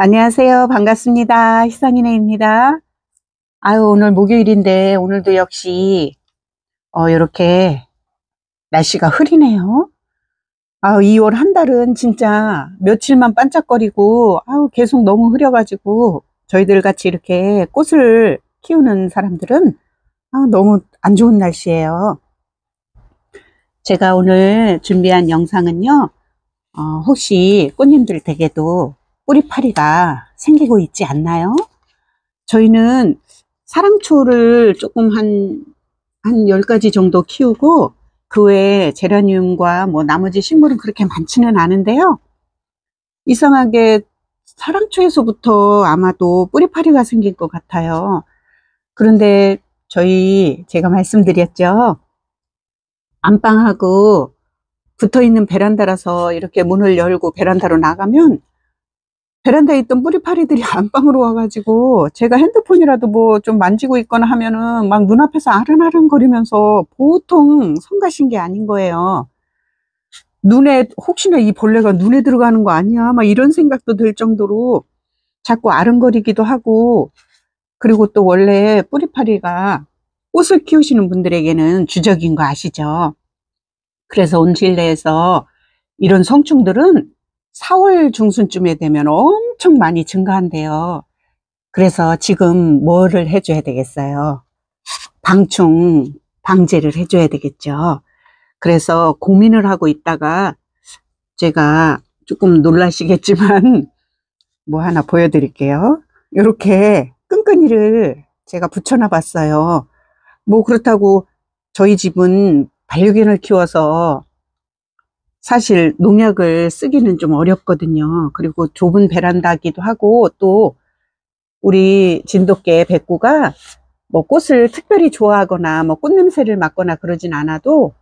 안녕하세요. 반갑습니다. 희상이네입니다 아유, 오늘 목요일인데, 오늘도 역시, 어, 이렇게 날씨가 흐리네요. 아유, 2월 한 달은 진짜 며칠만 반짝거리고, 아유, 계속 너무 흐려가지고, 저희들 같이 이렇게 꽃을 키우는 사람들은, 아유, 너무 안 좋은 날씨예요. 제가 오늘 준비한 영상은요, 어, 혹시 꽃님들 댁에도 뿌리파리가 생기고 있지 않나요? 저희는 사랑초를 조금 한, 한 10가지 정도 키우고, 그 외에 제라늄과 뭐 나머지 식물은 그렇게 많지는 않은데요. 이상하게 사랑초에서부터 아마도 뿌리파리가 생길 것 같아요. 그런데 저희 제가 말씀드렸죠. 안방하고 붙어 있는 베란다라서 이렇게 문을 열고 베란다로 나가면 베란다에 있던 뿌리파리들이 안방으로 와가지고 제가 핸드폰이라도 뭐 좀 만지고 있거나 하면은 막 눈앞에서 아른아른 거리면서 보통 성가신 게 아닌 거예요. 눈에 혹시나 이 벌레가 눈에 들어가는 거 아니야? 막 이런 생각도 들 정도로 자꾸 아른거리기도 하고 그리고 또 원래 뿌리파리가 꽃을 키우시는 분들에게는 주적인 거 아시죠? 그래서 온실내에서 이런 성충들은 4월 중순쯤에 되면 엄청 많이 증가한대요. 그래서 지금 뭐를 해줘야 되겠어요? 방충 방제를 해줘야 되겠죠. 그래서 고민을 하고 있다가 제가 조금 놀라시겠지만 뭐 하나 보여드릴게요. 이렇게 끈끈이를 제가 붙여놔 봤어요. 뭐 그렇다고 저희 집은 반려견을 키워서 사실 농약을 쓰기는 좀 어렵거든요. 그리고 좁은 베란다기도 하고 또 우리 진돗개 백구가 뭐 꽃을 특별히 좋아하거나 뭐 꽃냄새를 맡거나 그러진 않아도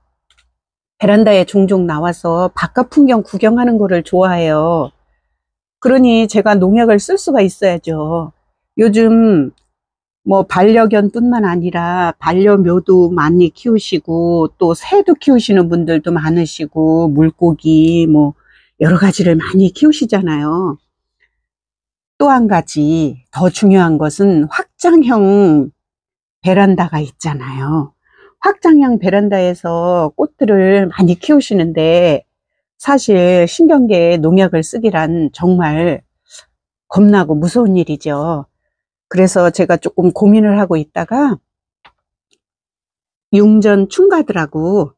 베란다에 종종 나와서 바깥 풍경 구경하는 거를 좋아해요. 그러니 제가 농약을 쓸 수가 있어야죠. 요즘 뭐 반려견뿐만 아니라 반려묘도 많이 키우시고 또 새도 키우시는 분들도 많으시고 물고기 뭐 여러 가지를 많이 키우시잖아요. 또 한 가지 더 중요한 것은 확장형 베란다가 있잖아요. 확장형 베란다에서 꽃들을 많이 키우시는데 사실 신경계에 농약을 쓰기란 정말 겁나고 무서운 일이죠. 그래서 제가 조금 고민을 하고 있다가 용전 충가들하고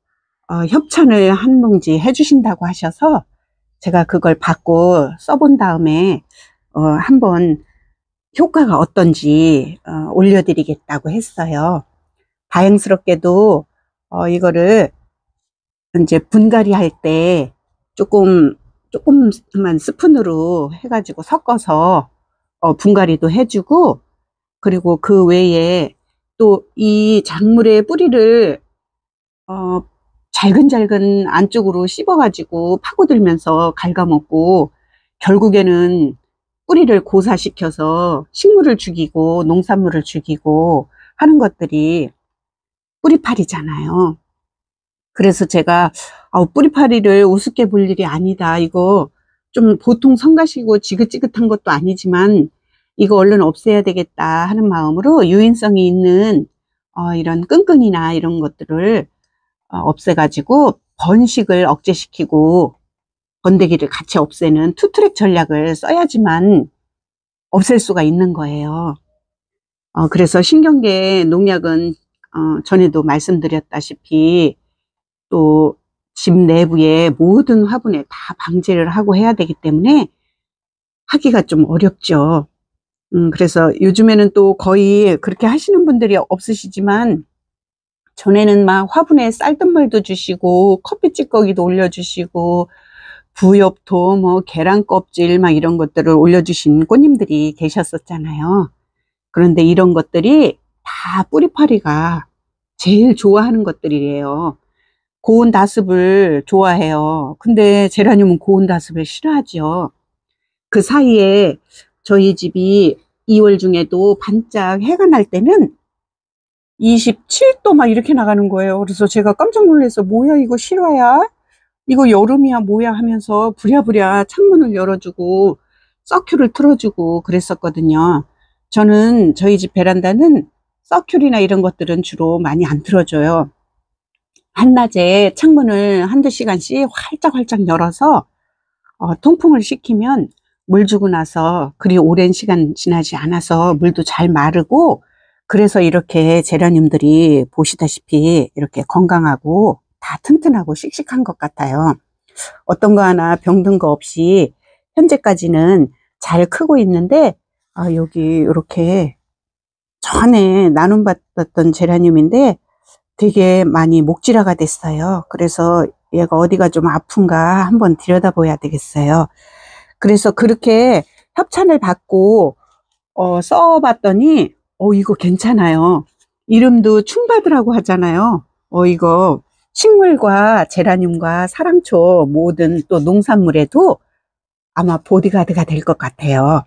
어, 협찬을 한 봉지 해주신다고 하셔서 제가 그걸 받고 써본 다음에 어, 한번 효과가 어떤지 어, 올려드리겠다고 했어요. 다행스럽게도 어, 이거를 이제 분갈이 할 때 조금 조금만 스푼으로 해가지고 섞어서 어, 분갈이도 해주고 그리고 그 외에 또 이 작물의 뿌리를 어, 잘근잘근 안쪽으로 씹어가지고 파고들면서 갉아먹고 결국에는 뿌리를 고사시켜서 식물을 죽이고 농산물을 죽이고 하는 것들이 뿌리파리잖아요. 그래서 제가 뿌리파리를 우습게 볼 일이 아니다. 이거 좀 보통 성가시고 지긋지긋한 것도 아니지만 이거 얼른 없애야 되겠다 하는 마음으로 유인성이 있는 어, 이런 끈끈이나 이런 것들을 어, 없애가지고 번식을 억제시키고 번데기를 같이 없애는 투트랙 전략을 써야지만 없앨 수가 있는 거예요. 어, 그래서 신경계 농약은 어, 전에도 말씀드렸다시피 또집 내부의 모든 화분에 다 방제를 하고 해야 되기 때문에 하기가 좀 어렵죠. 음, 그래서 요즘에는 또 거의 그렇게 하시는 분들이 없으시지만 전에는 막 화분에 쌀뜨물도 주시고 커피 찌꺼기도 올려주시고 부엽토 뭐 계란 껍질 막 이런 것들을 올려주신 꽃님들이 계셨었잖아요. 그런데 이런 것들이 다 뿌리파리가 제일 좋아하는 것들이에요. 고온 다습을 좋아해요. 근데 제라늄은 고온 다습을 싫어하죠. 그 사이에 저희 집이 2월 중에도 반짝 해가 날 때는 27도 막 이렇게 나가는 거예요. 그래서 제가 깜짝 놀라서 뭐야 이거 실화야? 이거 여름이야 뭐야 하면서 부랴부랴 창문을 열어주고 서큐를 틀어주고 그랬었거든요. 저는 저희 집 베란다는 서큐이나 이런 것들은 주로 많이 안 틀어줘요. 한낮에 창문을 한두 시간씩 활짝활짝 열어서 어, 통풍을 시키면 물 주고 나서 그리 오랜 시간 지나지 않아서 물도 잘 마르고 그래서 이렇게 재련님들이 보시다시피 이렇게 건강하고 다 튼튼하고 씩씩한 것 같아요. 어떤 거 하나 병든 거 없이 현재까지는 잘 크고 있는데 아, 여기 이렇게 전에 나눔받았던 재련님인데 되게 많이 목질화가 됐어요. 그래서 얘가 어디가 좀 아픈가 한번 들여다봐야 되겠어요. 그래서 그렇게 협찬을 받고 어, 써봤더니 어 이거 괜찮아요. 이름도 충받으라고 하잖아요. 어 이거 식물과 제라늄과 사랑초 모든 또 농산물에도 아마 보디가드가 될 것 같아요.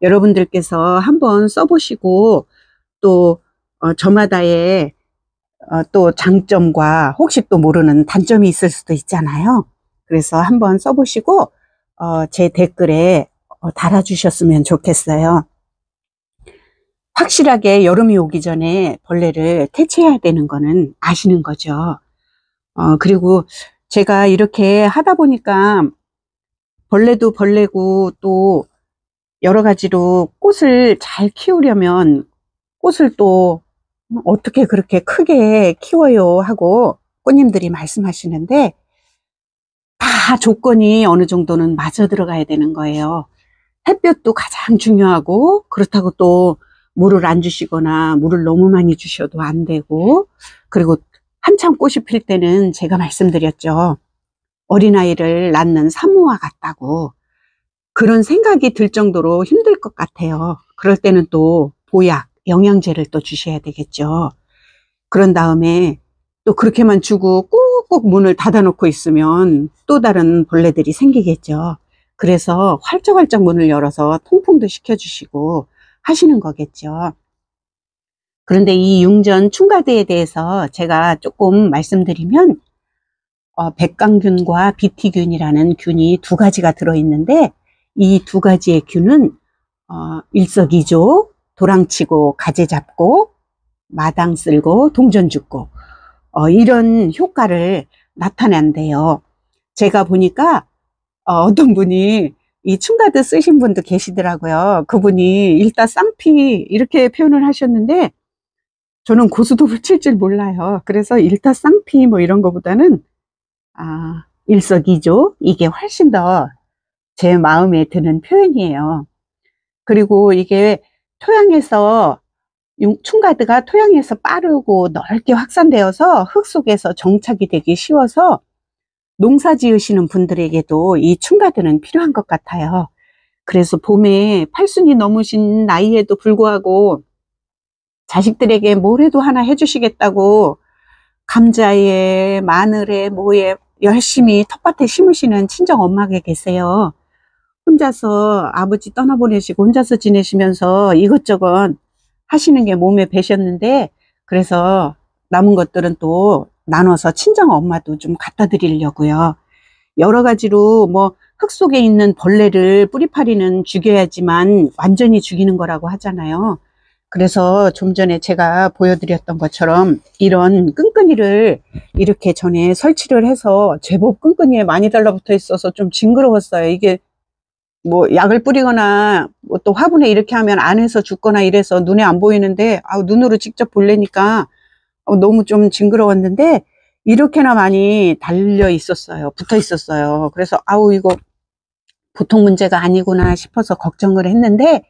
여러분들께서 한번 써보시고 또 어, 저마다의 어, 또 장점과 혹시 또 모르는 단점이 있을 수도 있잖아요. 그래서 한번 써보시고 어, 제 댓글에 어, 달아주셨으면 좋겠어요. 확실하게 여름이 오기 전에 벌레를 퇴치해야 되는 거는 아시는 거죠. 어, 그리고 제가 이렇게 하다 보니까 벌레도 벌레고 또 여러 가지로 꽃을 잘 키우려면 꽃을 또 어떻게 그렇게 크게 키워요 하고 꽃님들이 말씀하시는데 다 조건이 어느 정도는 맞아 들어가야 되는 거예요. 햇볕도 가장 중요하고 그렇다고 또 물을 안 주시거나 물을 너무 많이 주셔도 안 되고 그리고 한참 꽃이 필 때는 제가 말씀드렸죠. 어린아이를 낳는 산모와 같다고 그런 생각이 들 정도로 힘들 것 같아요. 그럴 때는 또 보약, 영양제를 또 주셔야 되겠죠. 그런 다음에 또 그렇게만 주고 꼭꾹 문을 닫아놓고 있으면 또 다른 벌레들이 생기겠죠. 그래서 활짝활짝 문을 열어서 통풍도 시켜주시고 하시는 거겠죠. 그런데 이 융전 충가드에 대해서 제가 조금 말씀드리면 어, 백강균과 비티균이라는 균이 두 가지가 들어있는데 이 두 가지의 균은 어, 일석이조 도랑치고 가재 잡고 마당 쓸고 동전 죽고 어, 이런 효과를 나타낸대요. 제가 보니까 어, 떤 분이 이충가드 쓰신 분도 계시더라고요. 그분이 일단 쌍피 이렇게 표현을 하셨는데 저는 고수도을칠줄 몰라요. 그래서 일단 쌍피 뭐 이런 것보다는 아, 일석이조 이게 훨씬 더 제 마음에 드는 표현이에요. 그리고 이게 토양에서 융충가드가 토양에서 빠르고 넓게 확산되어서 흙 속에서 정착이 되기 쉬워서 농사 지으시는 분들에게도 이 충가드는 필요한 것 같아요. 그래서 봄에 팔순이 넘으신 나이에도 불구하고 자식들에게 뭘 해도 하나 해주시겠다고 감자에 마늘에 뭐에 열심히 텃밭에 심으시는 친정 엄마가 계세요. 혼자서 아버지 떠나보내시고 혼자서 지내시면서 이것저것 하시는 게 몸에 배셨는데 그래서 남은 것들은 또 나눠서 친정 엄마도 좀 갖다 드리려고요. 여러 가지로 뭐 흙 속에 있는 벌레를 뿌리파리는 죽여야지만 완전히 죽이는 거라고 하잖아요. 그래서 좀 전에 제가 보여드렸던 것처럼 이런 끈끈이를 이렇게 전에 설치를 해서 제법 끈끈이에 많이 달라붙어 있어서 좀 징그러웠어요. 이게 뭐 약을 뿌리거나 뭐또 화분에 이렇게 하면 안에서 죽거나 이래서 눈에 안 보이는데 아 눈으로 직접 볼래니까 어, 너무 좀 징그러웠는데 이렇게나 많이 달려 있었어요 붙어 있었어요 그래서 아우 이거 보통 문제가 아니구나 싶어서 걱정을 했는데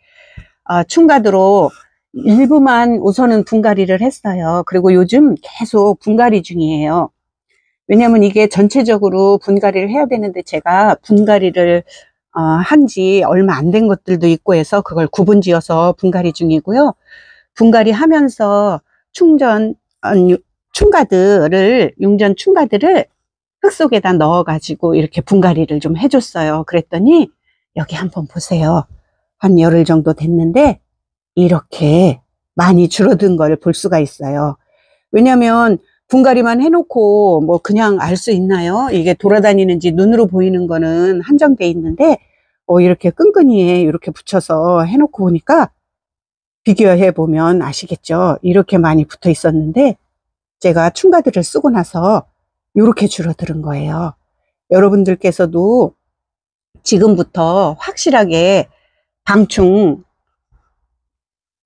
어, 충가도로 일부만 우선은 분갈이를 했어요 그리고 요즘 계속 분갈이 중이에요 왜냐면 이게 전체적으로 분갈이를 해야 되는데 제가 분갈이를 어, 한지 얼마 안 된 것들도 있고 해서 그걸 구분지어서 분갈이 중이고요. 분갈이 하면서 충전 어, 충가들을 용전 충가들을 흙 속에다 넣어 가지고 이렇게 분갈이를 좀 해줬어요. 그랬더니 여기 한번 보세요. 한 열흘 정도 됐는데 이렇게 많이 줄어든 걸 볼 수가 있어요. 왜냐하면 분갈이만 해놓고 뭐 그냥 알 수 있나요? 이게 돌아다니는지 눈으로 보이는 거는 한정돼 있는데 어, 이렇게 끈끈이에 이렇게 붙여서 해놓고 보니까 비교해 보면 아시겠죠? 이렇게 많이 붙어 있었는데 제가 충가들을 쓰고 나서 이렇게 줄어드는 거예요. 여러분들께서도 지금부터 확실하게 방충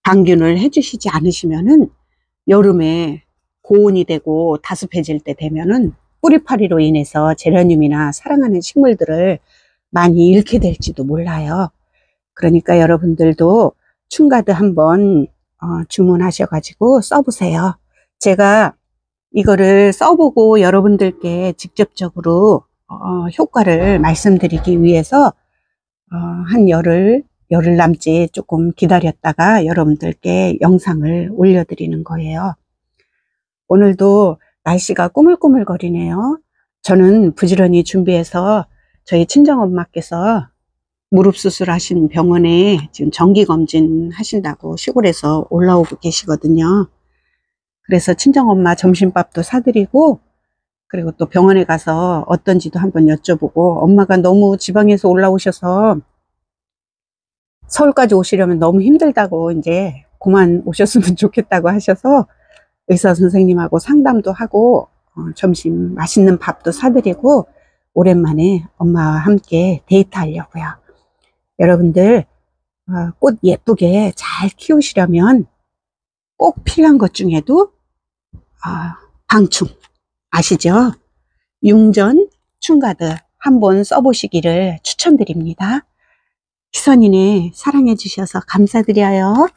방균을 해주시지 않으시면은 여름에 고온이 되고 다습해질 때 되면은 뿌리파리로 인해서 제라늄이나 사랑하는 식물들을 많이 잃게 될지도 몰라요. 그러니까 여러분들도 충가드 한번 어, 주문하셔가지고 써보세요. 제가 이거를 써보고 여러분들께 직접적으로 어, 효과를 말씀드리기 위해서 어, 한 열흘, 열흘 남짓 조금 기다렸다가 여러분들께 영상을 올려드리는 거예요. 오늘도 날씨가 꾸물꾸물거리네요. 저는 부지런히 준비해서 저희 친정엄마께서 무릎 수술하신 병원에 지금 정기검진 하신다고 시골에서 올라오고 계시거든요. 그래서 친정엄마 점심밥도 사드리고 그리고 또 병원에 가서 어떤지도 한번 여쭤보고 엄마가 너무 지방에서 올라오셔서 서울까지 오시려면 너무 힘들다고 이제 그만 오셨으면 좋겠다고 하셔서 의사 선생님하고 상담도 하고 어, 점심 맛있는 밥도 사드리고 오랜만에 엄마와 함께 데이트하려고요. 여러분들 어, 꽃 예쁘게 잘 키우시려면 꼭 필요한 것 중에도 어, 방충 아시죠? 융전 충가드 한번 써보시기를 추천드립니다. 희선이네 사랑해 주셔서 감사드려요.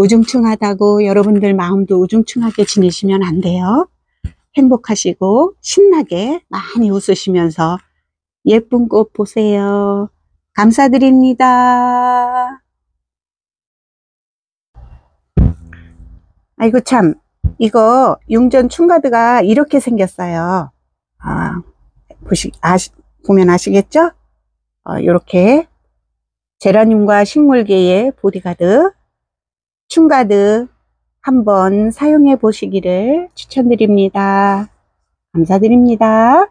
우중충하다고 여러분들 마음도 우중충하게 지내시면 안 돼요. 행복하시고 신나게 많이 웃으시면서 예쁜 꽃 보세요. 감사드립니다. 아이고 참 이거 융전 충가드가 이렇게 생겼어요. 아, 보시, 아시, 보면 아시겠죠? 어, 이렇게 제라늄과 식물계의 보디가드 충가드 한번 사용해 보시기를 추천드립니다. 감사드립니다.